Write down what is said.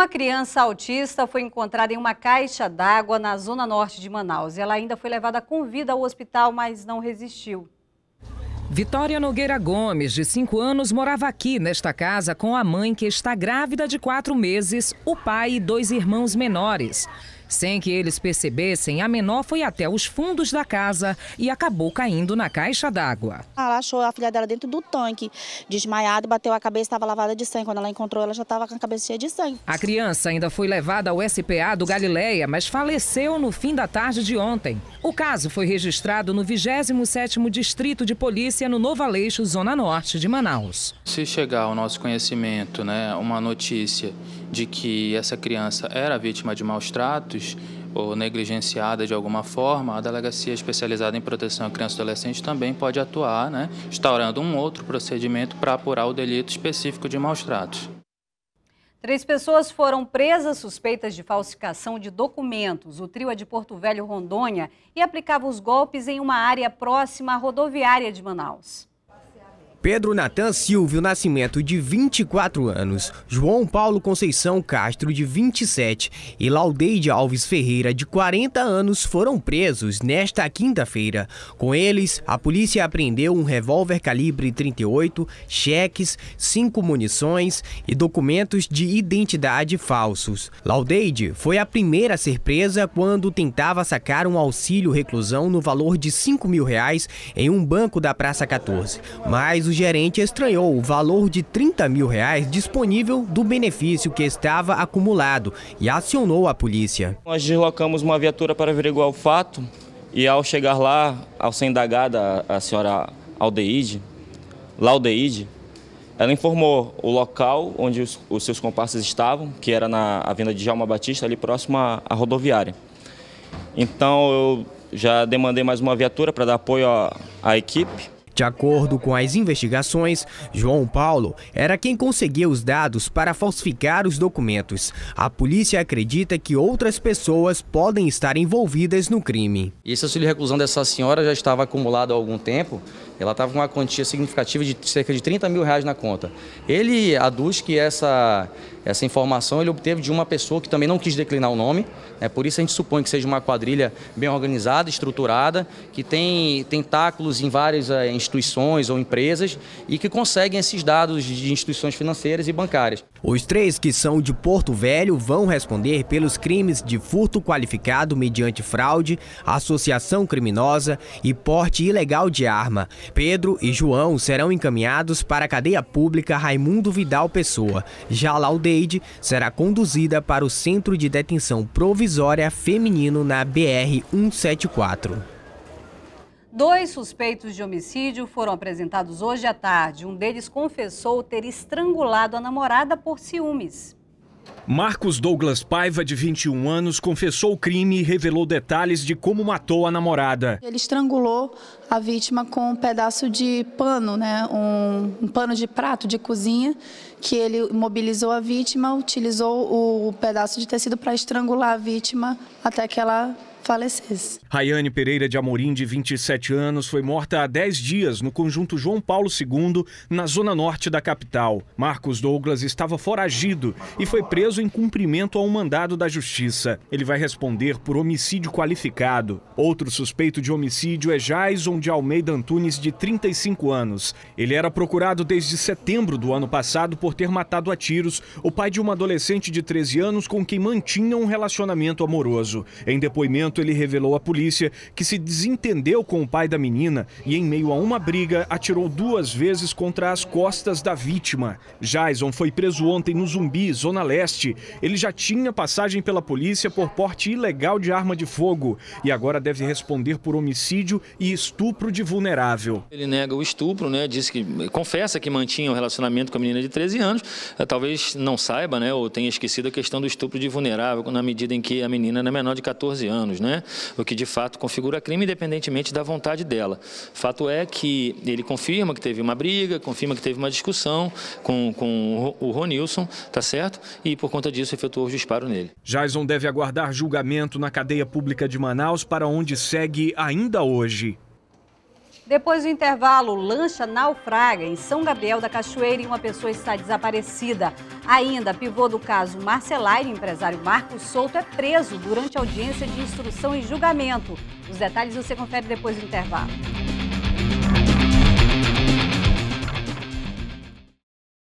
Uma criança autista foi encontrada em uma caixa d'água na zona norte de Manaus. Ela ainda foi levada com vida ao hospital, mas não resistiu. Vitória Nogueira Gomes, de 5 anos, morava aqui nesta casa com a mãe que está grávida de 4 meses, o pai e dois irmãos menores. Sem que eles percebessem, a menor foi até os fundos da casa e acabou caindo na caixa d'água. Ela achou a filha dela dentro do tanque, desmaiada, bateu a cabeça, estava lavada de sangue. Quando ela encontrou, ela já estava com a cabeça cheia de sangue. A criança ainda foi levada ao SPA do Galileia, mas faleceu no fim da tarde de ontem. O caso foi registrado no 27º Distrito de Polícia, no Novo Aleixo, Zona Norte de Manaus. Se chegar ao nosso conhecimento né, uma notícia de que essa criança era vítima de maus tratos ou negligenciada de alguma forma, a delegacia especializada em proteção à criança e adolescente também pode atuar, né, instaurando um outro procedimento para apurar o delito específico de maus tratos. Três pessoas foram presas suspeitas de falsificação de documentos. O trio é de Porto Velho, Rondônia, e aplicava os golpes em uma área próxima à rodoviária de Manaus. Pedro Natan Silvio Nascimento, de 24 anos, João Paulo Conceição Castro, de 27, e Laudeide Alves Ferreira, de 40 anos, foram presos nesta quinta-feira. Com eles, a polícia apreendeu um revólver calibre 38, cheques, cinco munições e documentos de identidade falsos. Laudeide foi a primeira a ser presa quando tentava sacar um auxílio reclusão no valor de 5 mil reais em um banco da Praça 14. Mas o gerente estranhou o valor de 30 mil reais disponível do benefício que estava acumulado e acionou a polícia. Nós deslocamos uma viatura para averiguar o fato e ao chegar lá, ao ser indagada a senhora Aldeide, Laudeide, ela informou o local onde os, os, seus comparsas estavam, que era na Avenida de Jalma Batista, ali próximo à, à rodoviária. Então eu já demandei mais uma viatura para dar apoio à, à equipe. De acordo com as investigações, João Paulo era quem conseguia os dados para falsificar os documentos. A polícia acredita que outras pessoas podem estar envolvidas no crime. Essa auxílio reclusão dessa senhora já estava acumulada há algum tempo. Ela estava com uma quantia significativa de cerca de 30 mil reais na conta. Ele aduz que essa essa informação ele obteve de uma pessoa que também não quis declinar o nome, né? por isso a gente supõe que seja uma quadrilha bem organizada, estruturada, que tem tentáculos em várias eh, instituições ou empresas e que conseguem esses dados de instituições financeiras e bancárias. Os três que são de Porto Velho vão responder pelos crimes de furto qualificado mediante fraude, associação criminosa e porte ilegal de arma. Pedro e João serão encaminhados para a cadeia pública Raimundo Vidal Pessoa. Já Laudeide será conduzida para o Centro de Detenção Provisória Feminino na BR 174. Dois suspeitos de homicídio foram apresentados hoje à tarde. Um deles confessou ter estrangulado a namorada por ciúmes. Marcos Douglas Paiva, de 21 anos, confessou o crime e revelou detalhes de como matou a namorada. Ele estrangulou a vítima com um pedaço de pano, né? um, um pano de prato de cozinha, que ele mobilizou a vítima, utilizou o pedaço de tecido para estrangular a vítima até que ela falecesse. Rayane Pereira de Amorim, de 27 anos, foi morta há 10 dias no conjunto João Paulo II, na zona norte da capital. Marcos Douglas estava foragido e foi preso em cumprimento a um mandado da justiça. Ele vai responder por homicídio qualificado. Outro suspeito de homicídio é Jaison de Almeida Antunes, de 35 anos. Ele era procurado desde setembro do ano passado por ter matado a tiros o pai de uma adolescente de 13 anos com quem mantinha um relacionamento amoroso. Em depoimento, ele revelou à polícia que se desentendeu com o pai da menina e, em meio a uma briga, atirou duas vezes contra as costas da vítima. Jason foi preso ontem no Zumbi, Zona Leste. Ele já tinha passagem pela polícia por porte ilegal de arma de fogo e agora deve responder por homicídio e estupro de vulnerável. Ele nega o estupro, né? Diz que confessa que mantinha um relacionamento com a menina de 13 anos. Eh, talvez não saiba, né? Ou tenha esquecido a questão do estupro de vulnerável na medida em que a menina era menor de 14 anos né? o que de fato configura crime independentemente da vontade dela. Fato é que ele confirma que teve uma briga, confirma que teve uma discussão com, com o Ronilson, tá certo? E por conta disso efetuou o disparo nele. Jason deve aguardar julgamento na cadeia pública de Manaus, para onde segue ainda hoje. Depois do intervalo, lancha naufraga em São Gabriel da Cachoeira e uma pessoa está desaparecida. Ainda, pivô do caso Marcelaire, empresário Marcos Souto, é preso durante audiência de instrução e julgamento. Os detalhes você confere depois do intervalo.